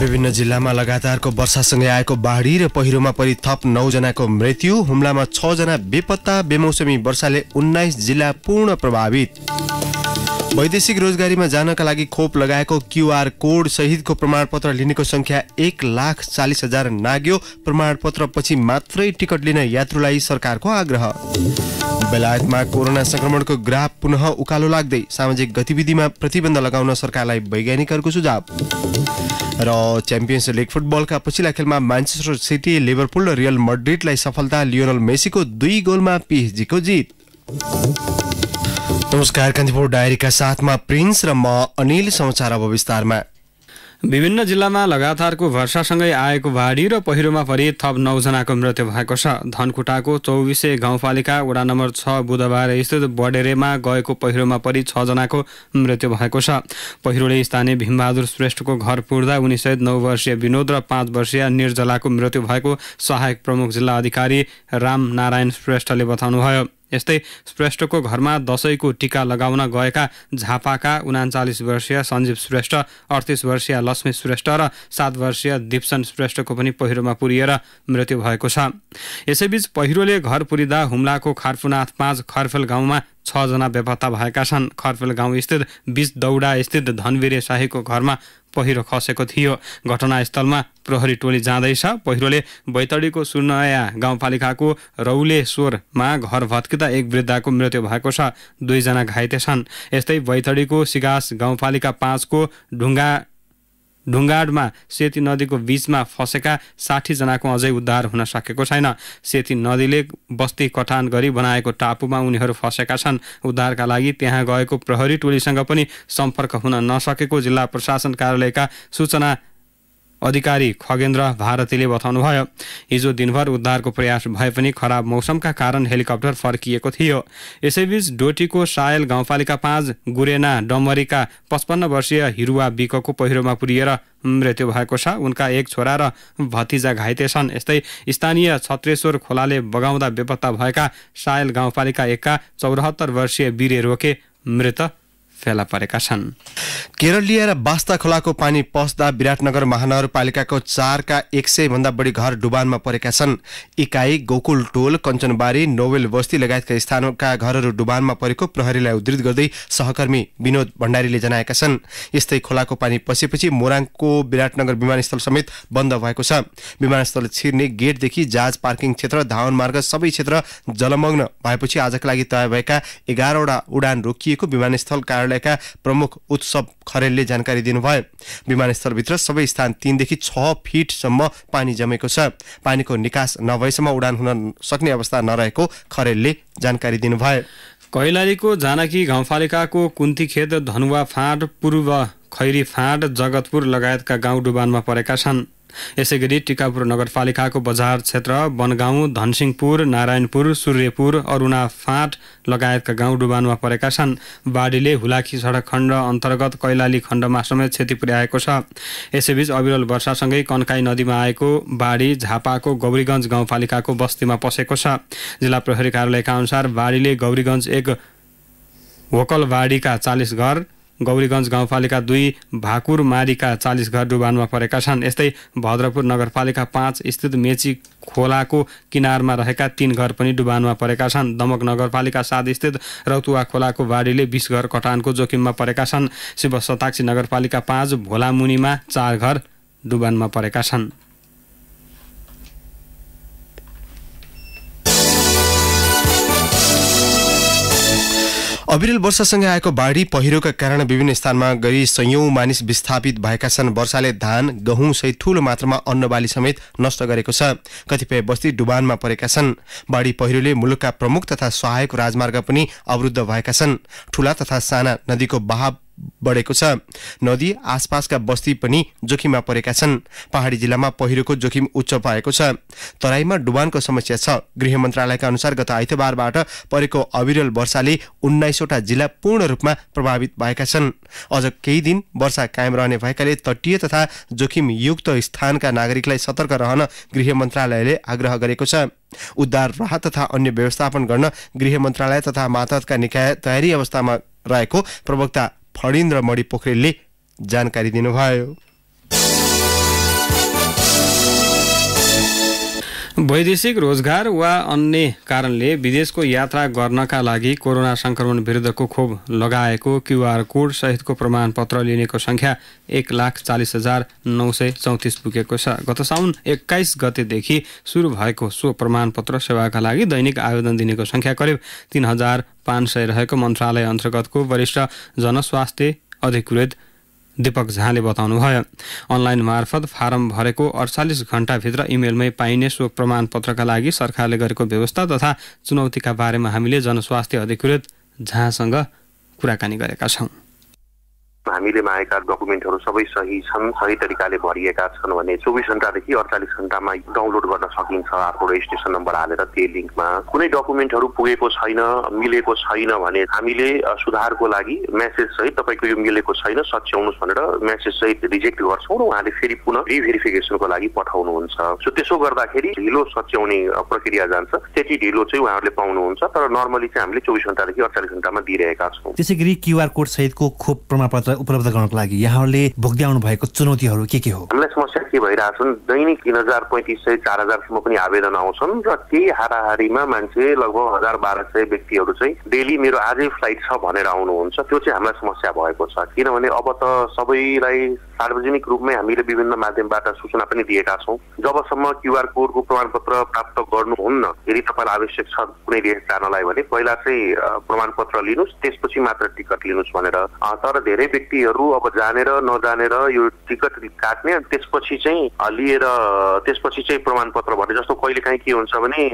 विभिन्न जिल्लामा लगातारको वर्षासँगै आएको बाढी र पहिरोमा परि थप नौजनाको मृत्यु हुम्लामा छजना बेपत्ता बेमौसमी वर्षाले उन्नाइस जिल्ला पूर्ण प्रभावित वैदेशिक रोजगारीमा जानका लागि खोप लगाएको क्युआर कोड सहितको प्रमाणपत्र लिनेको संख्या एक लाख चालिस हजार नाग्यो प्रमाणपत्र पछि मात्रै टिकट लिन यात्रुलाई सरकारको आग्रह बेलायतमा कोरोना संक्रमणको ग्राफ पुनः उकालो लाग्दै सामाजिक गतिविधिमा प्रतिबन्ध लगाउन सरकारलाई वैज्ञानिकहरूको सुझाव र च्याम्पियन्स लिग फुटबलका पछिल्ला खेलमा म्यान्चेस्टर सिटी लिभरपुल र रियल मड्रिडलाई सफलता लियोनल मेसीको दुई गोलमा पिएचजीको जित नमस्कार कान्तिपुर डायरीका साथमा प्रिन्स र म अनिल समाचार अब विस्तारमा विभिन्न जिल्लामा लगातारको वर्षासँगै आएको भारी र पहिरोमा परि थप नौजनाको मृत्यु भएको छ धनकुटाको चौबिसे गाउँपालिका वडा नम्बर छ बुधबार स्थित बडेरेमा गएको पहिरोमा परि छजनाको मृत्यु भएको छ पहिरोले स्थानीय भीमबहादुर श्रेष्ठको घर पुर्दा उनीसहित नौ वर्षीय विनोद र पाँच वर्षीय निर्जलाको मृत्यु भएको सहायक प्रमुख जिल्ला अधिकारी राम नारायण श्रेष्ठले बताउनुभयो यस्तै श्रेष्ठको घरमा दसैँको टिका लगाउन गएका झापाका उनाचालिस वर्षीय सञ्जीव श्रेष्ठ अडतिस वर्षीय लक्ष्मी श्रेष्ठ र सात वर्षीय दिप्सन श्रेष्ठको पनि पहिरोमा पुरिएर मृत्यु भएको छ यसैबीच पहिरोले घर पुरिँदा हुम्लाको खारफुनाथ पाँच खरफेल गाउँमा छजना बेपत्ता भएका छन् खरपेल गाउँस्थित बिच दौडा स्थित धनवीर शाहीको घरमा पहिरो खसेको थियो घटनास्थलमा प्रहरी टोली जाँदैछ पहिरोले बैतडीको सुनया गाउँपालिकाको रौले स्वरमा घर भत्किँदा एक वृद्धाको मृत्यु भएको छ दुईजना घाइते छन् यस्तै बैतडीको सिगास गाउँपालिका पाँचको ढुङ्गा ढुङ्गाडमा सेती नदीको बिचमा फँसेका साठीजनाको अझै उद्धार हुन सकेको छैन सेती नदीले बस्ती कटान गरी बनाएको टापुमा उनीहरू फँसेका छन् उद्धारका लागि त्यहाँ गएको प्रहरी टोलीसँग पनि सम्पर्क हुन नसकेको जिल्ला प्रशासन कार्यालयका सूचना अधिकारी खगेन्द्र भारतीले बताउनुभयो हिजो दिनभर उद्धारको प्रयास भए पनि खराब मौसमका कारण हेलिकप्टर फर्किएको थियो यसैबीच डोटीको सायल गाउँपालिका पाँच गुरेना डम्बरीका पचपन्न वर्षीय हिरुवा बिकको पहिरोमा पुरिएर मृत्यु भएको छ उनका एक छोरा र भतिजा घाइते छन् यस्तै स्थानीय छत्रेश्वर खोलाले बगाउँदा बेपत्ता भएका सायल गाउँपालिका एकका चौरात्तर वर्षीय बिरे रोके मृत फेला परेका छन् केरलिया र बास्ता खोलाको पानी पस्दा विराटनगर महानगरपालिकाको चारका एक सय भन्दा बढी घर डुबानमा परेका छन् इकाई गोकुल टोल कञ्चनबारी नोवेल बस्ती लगायतका स्थानका घरहरू डुबानमा परेको प्रहरीलाई उद्धित गर्दै सहकर्मी विनोद भण्डारीले जनाएका छन् यस्तै खोलाको पानी पसेपछि मोराङको विराटनगर विमानस्थल समेत बन्द भएको छ विमानस्थल छिर्ने गेटदेखि जहाज पार्किङ क्षेत्र धावन मार्ग सबै क्षेत्र जलमग्न भएपछि आजका लागि तय भएका एघारवटा उडान रोकिएको विमानस्थल कारण मन्त्रालयका प्रमुख उत्सव खरेलले जानकारी दिनुभयो विमानस्थलभित्र सबै स्थान तिनदेखि छ फिटसम्म पानी जमेको छ पानीको निकास नभएसम्म उडान हुन सक्ने अवस्था नरहेको खरेलले जानकारी दिनुभयो कैलालीको जानकी गाउँपालिकाको खेत धनुवा फाँड पूर्व खैरी फाँड जगतपुर लगायतका गाउँ डुबानमा परेका छन् यसै गरी टिकापुर नगरपालिकाको बजार क्षेत्र बनगाउँ धनसिंहपुर नारायणपुर सूर्यपुर अरुणा फाँट लगायतका गाउँ डुबानमा परेका छन् बाढीले हुलाकी सडक खण्ड अन्तर्गत कैलाली खण्डमा समेत क्षति पुर्याएको छ यसैबीच अविरल वर्षासँगै कन्काई नदीमा आएको बाढी झापाको गौरीगञ्ज गाउँपालिकाको बस्तीमा पसेको छ जिल्ला प्रहरी कार्यालयका अनुसार बाढीले गौरीगञ्ज एक बाढीका चालिस घर गौरीगञ्ज गाउँपालिका दुई भाकुर मारिका चालिस घर डुबानमा परेका छन् यस्तै भद्रपुर नगरपालिका पाँच स्थित मेची खोलाको किनारमा रहेका तीन घर पनि डुबानमा परेका छन् दमक नगरपालिका सात स्थित रौतुवा खोलाको बाढीले बिस घर कटानको जोखिममा परेका छन् शिव शताक्षी नगरपालिका पाँच भोलामुनिमा चार घर डुबानमा परेका छन् अविरल वर्षासँग आएको बाढी पहिरोका कारण विभिन्न स्थानमा गरी सयौं मानिस विस्थापित भएका छन् वर्षाले धान गहुँ सहित ठूलो मात्रामा अन्न बाली समेत नष्ट गरेको छ कतिपय बस्ती डुबानमा परेका छन् बाढी पहिरोले मुलुकका प्रमुख तथा सहायक राजमार्ग पनि अवरुद्ध भएका छन् ठूला तथा साना नदीको बहाव बढेको छ नदी आसपासका बस्ती पनि जोखिममा परेका छन् पहाडी जिल्लामा पहिरोको जोखिम उच्च पाएको छ तराईमा डुबानको समस्या छ गृह मन्त्रालयका अनुसार गत आइतबारबाट परेको अविरल वर्षाले उन्नाइसवटा जिल्ला पूर्ण रूपमा प्रभावित भएका छन् अझ केही दिन वर्षा कायम रहने भएकाले तटीय तथा जोखिमयुक्त स्थानका नागरिकलाई सतर्क रहन गृह मन्त्रालयले आग्रह गरेको छ उद्धार राहत तथा अन्य व्यवस्थापन गर्न गृह मन्त्रालय तथा मातहतका निकाय तयारी अवस्थामा रहेको प्रवक्ता फणिन्द्र मणिपोखरेलले जानकारी दिनुभयो वैदेशिक रोजगार वा अन्य कारणले विदेशको यात्रा गर्नका लागि कोरोना सङ्क्रमण विरुद्धको खोप लगाएको क्युआर कोड सहितको प्रमाणपत्र लिनेको सङ्ख्या एक लाख चालिस हजार नौ सय चौतिस पुगेको छ गत साउन एक्काइस गतेदेखि सुरु भएको सो प्रमाणपत्र सेवाका लागि दैनिक आवेदन दिनेको सङ्ख्या करिब तिन हजार पाँच सय रहेको मन्त्रालय अन्तर्गतको वरिष्ठ जनस्वास्थ्य अधिकृत दीपक झाले भयो अनलाइन मार्फत फारम भरेको अडचालिस घण्टाभित्र इमेलमै पाइने सो प्रमाणपत्रका लागि सरकारले गरेको व्यवस्था तथा चुनौतीका बारेमा हामीले जनस्वास्थ्य अधिकृत झासँग कुराकानी गरेका छौँ हामीले मागेका डकुमेन्टहरू सबै सही छन् सही तरिकाले भरिएका छन् भने चौबिस घन्टादेखि अडचालिस घन्टामा डाउनलोड गर्न सकिन्छ आफ्नो रेजिस्ट्रेसन नम्बर हालेर त्यही लिङ्कमा कुनै डकुमेन्टहरू पुगेको छैन मिलेको छैन भने हामीले सुधारको लागि म्यासेज सहित तपाईँको यो मिलेको छैन सच्याउनुहोस् भनेर म्यासेज सहित रिजेक्ट गर्छौँ र उहाँले फेरि पुनः रिभेरिफिकेसनको लागि पठाउनुहुन्छ सो त्यसो गर्दाखेरि ढिलो सच्याउने प्रक्रिया जान्छ त्यति ढिलो चाहिँ उहाँहरूले पाउनुहुन्छ तर नर्मली चाहिँ हामीले चौबिस घन्टादेखि अडचालिस घन्टामा दिइरहेका छौँ त्यसै गरी क्युआर कोड सहितको खोप प्रमाणपत्र स्रोत उपलब्ध गराउनको लागि यहाँहरूले भोग्दै आउनु भएको चुनौतीहरू के के हो हामीलाई समस्या के भइरहेको छन् दैनिक तिन हजार पैँतिस सय चार हजारसम्म पनि आवेदन आउँछन् र केही हाराहारीमा मान्छे लगभग हजार बाह्र सय व्यक्तिहरू चाहिँ डेली मेरो आजै फ्लाइट छ भनेर आउनुहुन्छ त्यो चाहिँ हामीलाई समस्या भएको छ किनभने अब त सबैलाई सार्वजनिक रूपमै हामीले विभिन्न माध्यमबाट सूचना पनि दिएका छौँ जबसम्म क्युआर कोडको प्रमाणपत्र प्राप्त गर्नुहुन्न यदि तपाईँलाई आवश्यक छ कुनै देश जानलाई भने पहिला चाहिँ प्रमाणपत्र लिनुहोस् त्यसपछि मात्र टिकट लिनुहोस् भनेर तर धेरै व्यक्तिहरू अब जानेर नजानेर यो टिकट काट्ने त्यसपछि चाहिँ लिएर त्यसपछि चाहिँ प्रमाणपत्र भर्ने जस्तो कहिले काहीँ के हुन्छ भने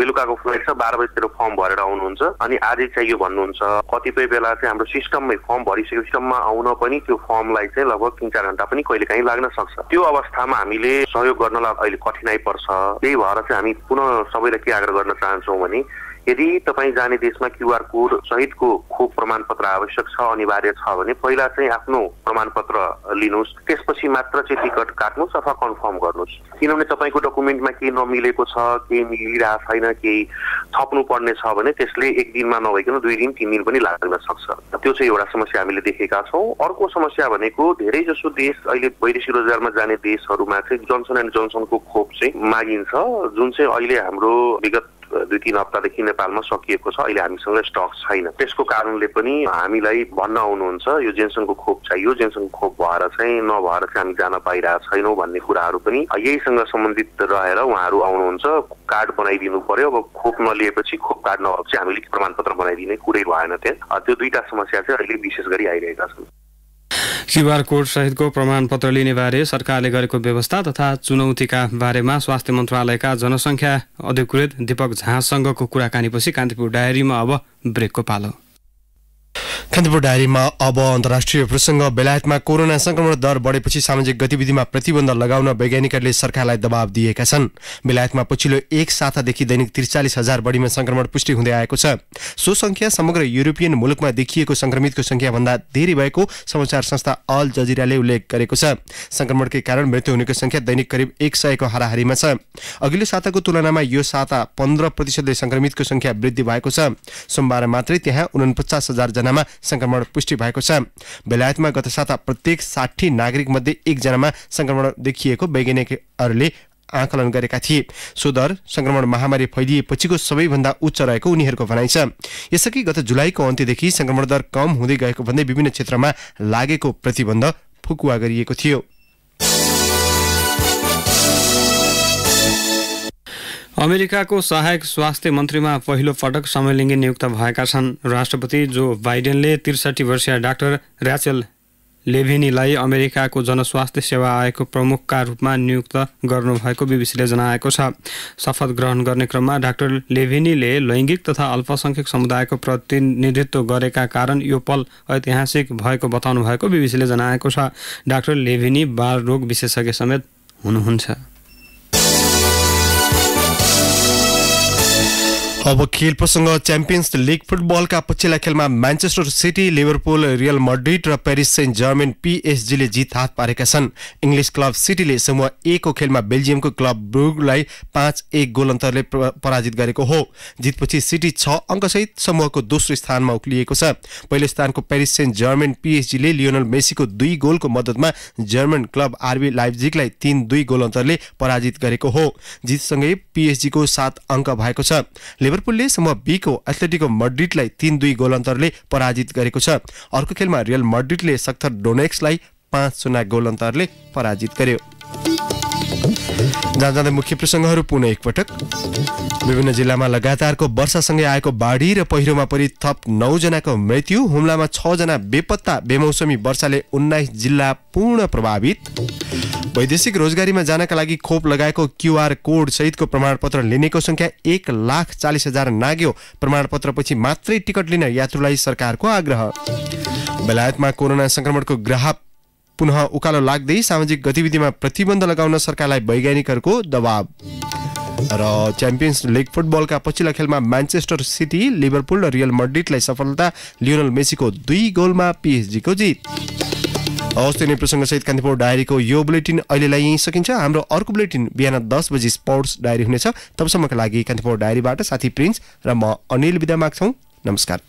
बेलुकाको फ्लाइट छ बाह्र बजीतिर फर्म भरेर आउनुहुन्छ अनि चाहिँ यो भन्नुहुन्छ कतिपय बेला चाहिँ हाम्रो सिस्टममै फर्म भरिसक्यो सिस्टममा आउन पनि त्यो फर्मलाई चाहिँ लगभग तिन चार घन्टा पनि कहिले काहीँ लाग्न सक्छ त्यो अवस्थामा हामीले सहयोग गर्नलाई अहिले कठिनाइ पर्छ त्यही भएर चाहिँ हामी पुनः सबैलाई के आग्रह गर्न चाहन्छौँ भने यदि तपाईँ जाने देशमा क्युआर कोड सहितको खोप प्रमाणपत्र आवश्यक छ अनिवार्य छ भने पहिला चाहिँ आफ्नो प्रमाणपत्र लिनुहोस् त्यसपछि मात्र चाहिँ टिकट काट्नुहोस् अथवा कन्फर्म गर्नुहोस् किनभने तपाईँको डकुमेन्टमा केही नमिलेको छ केही मिलिरहेको छैन केही थप्नु पर्ने छ भने त्यसले एक दिनमा नभइकन दुई दिन तिन दिन पनि लाग्न सक्छ त्यो चाहिँ एउटा समस्या हामीले देखेका छौँ अर्को समस्या भनेको धेरै जसो देश अहिले वैदेशिक रोजगारमा जाने देशहरूमा चाहिँ जोन्सन एन्ड जोन्सनको खोप चाहिँ मागिन्छ जुन चाहिँ अहिले हाम्रो विगत दुई तिन हप्तादेखि नेपालमा सकिएको छ अहिले हामीसँग स्टक छैन त्यसको कारणले पनि हामीलाई भन्न आउनुहुन्छ यो जेनसनको खोप यो जेनसनको खोप भएर चाहिँ नभएर चाहिँ हामी जान पाइरहेको छैनौँ भन्ने कुराहरू पनि यहीसँग सम्बन्धित रहेर उहाँहरू आउनुहुन्छ कार्ड बनाइदिनु पर्यो अब खोप नलिएपछि खोप कार्ड नभएपछि हामीले प्रमाणपत्र बनाइदिने कुरै भएन त्यहाँ त्यो दुईवटा समस्या चाहिँ अहिले विशेष गरी आइरहेका छन् क्युआर कोड सहितको प्रमाणपत्र लिनेबारे सरकारले गरेको व्यवस्था तथा चुनौतीका बारेमा स्वास्थ्य मन्त्रालयका जनसङ्ख्या अधिकृत दीपक झासँगको कुराकानीपछि कान्तिपुर डायरीमा अब ब्रेकको पालो कान्तिपुर डायरीमा अब अन्तर्राष्ट्रिय प्रसङ्ग बेलायतमा कोरोना संक्रमण दर बढेपछि सामाजिक गतिविधिमा प्रतिबन्ध लगाउन वैज्ञानिकहरूले सरकारलाई दबाव दिएका छन् बेलायतमा पछिल्लो एक सातादेखि दैनिक त्रिचालिस हजार बढीमा संक्रमण पुष्टि हुँदै आएको छ सो संख्या समग्र युरोपियन मुलुकमा देखिएको संक्रमितको संख्याभन्दा धेरै भएको समाचार संस्था अल जजिराले उल्लेख गरेको छ संक्रमणकै कारण मृत्यु हुनेको संख्या दैनिक करिब एक सयको हाराहारीमा छ अघिल्लो साताको तुलनामा यो साता पन्ध्र प्रतिशतले संक्रमितको संख्या वृद्धि भएको छ सोमबार मात्रै त्यहाँ उनपचास हजारजनामा संक्रमण पुष्टि भएको छ बेलायतमा गत साता प्रत्येक साठी नागरिकमध्ये एकजनामा संक्रमण देखिएको वैज्ञानिकहरूले आकलन गरेका थिए सो दर सङ्क्रमण महामारी फैलिएपछिको सबैभन्दा उच्च रहेको उनीहरूको भनाइ छ यसअघि गत जुलाईको अन्त्यदेखि सङ्क्रमण दर कम हुँदै गएको भन्दै विभिन्न क्षेत्रमा लागेको प्रतिबन्ध फुकुवा गरिएको थियो अमेरिकाको सहायक स्वास्थ्य मन्त्रीमा पहिलो पटक समयलिङ्गी नियुक्त भएका छन् राष्ट्रपति जो बाइडेनले त्रिसठी वर्षीय डाक्टर ऱ्याचेल लेभेनीलाई अमेरिकाको जनस्वास्थ्य सेवा आयोगको प्रमुखका रूपमा नियुक्त गर्नुभएको बिबिसीले जनाएको छ शपथ ग्रहण गर्ने क्रममा डाक्टर लेभेनीले लैङ्गिक तथा अल्पसङ्ख्यक समुदायको प्रतिनिधित्व गरेका कारण यो पल ऐतिहासिक भएको बताउनु भएको बिबिसीले जनाएको छ डाक्टर लेभेनी बाल रोग विशेषज्ञ समेत हुनुहुन्छ अब खेल प्रसङ्ग च्याम्पियन्स लिग फुटबलका पछिल्ला खेलमा Manchester City Liverpool Real Madrid र पेरिस सेन्ट जर्मेन पिएसजीले जित हात पारेका छन् इङ्ग्लिस क्लब सिटीले समूह ए खेलमा बेल्जियमको क्लब ब्रुगलाई पाँच एक गोल अन्तरले पराजित गरेको हो जितपछि सिटी छ अङ्कसहित समूहको दोस्रो स्थानमा उक्लिएको छ पहिलो स्थानको पेरिस सेन्ट जर्मेन पिएचजीले लियोनल मेसीको दुई गोलको मद्दतमा जर्मन क्लब आरबी लाइभजिकलाई तिन दुई गोल अन्तरले पराजित गरेको हो जितसँगै पिएचजीको सात अङ्क भएको छ लिभरपुलले समूह बीको एथलेटिको मड्रिडलाई तीन दुई गोल अन्तरले पराजित गरेको छ अर्को खेलमा रियल मड्रिडले सक्थर डोनेक्सलाई पाँच सुना गोल अन्तरले पराजित गर्यो जहाँ जाँदै मुख्य प्रसङ्गहरू पुनः एकपटक विभिन्न जिल्लामा लगातारको वर्षासँगै आएको बाढी र पहिरोमा परि थप नौजनाको मृत्यु हुम्लामा छजना बेपत्ता बेमौसमी वर्षाले उन्नाइस जिल्ला पूर्ण प्रभावित वैदेशिक रोजगारीमा जानका लागि खोप लगाएको क्युआर कोड सहितको प्रमाणपत्र लिनेको संख्या एक लाख चालिस हजार नाग्यो प्रमाणपत्रपछि मात्रै टिकट लिन यात्रुलाई सरकारको आग्रह बेलायतमा कोरोना संक्रमणको ग्राहक पुनः उकालो लाग्दै सामाजिक गतिविधिमा प्रतिबन्ध लगाउन सरकारलाई वैज्ञानिकहरूको दबाव र च्याम्पियन्स लिग फुटबलका पछिल्ला खेलमा म्यान्चेस्टर सिटी लिभरपुल र रियल मड्रिडलाई सफलता लियोनल मेसीको दुई गोलमा पिएचजीको जित हवस् त्यो प्रसङ्गसहित कान्तिपुर डायरीको यो बुलेटिन अहिलेलाई यहीँ सकिन्छ हाम्रो अर्को बुलेटिन बिहान दस बजी स्पोर्ट्स डायरी हुनेछ तबसम्मका लागि कान्तिपुर डायरीबाट साथी प्रिन्स र म अनिल विदा माग्छौँ नमस्कार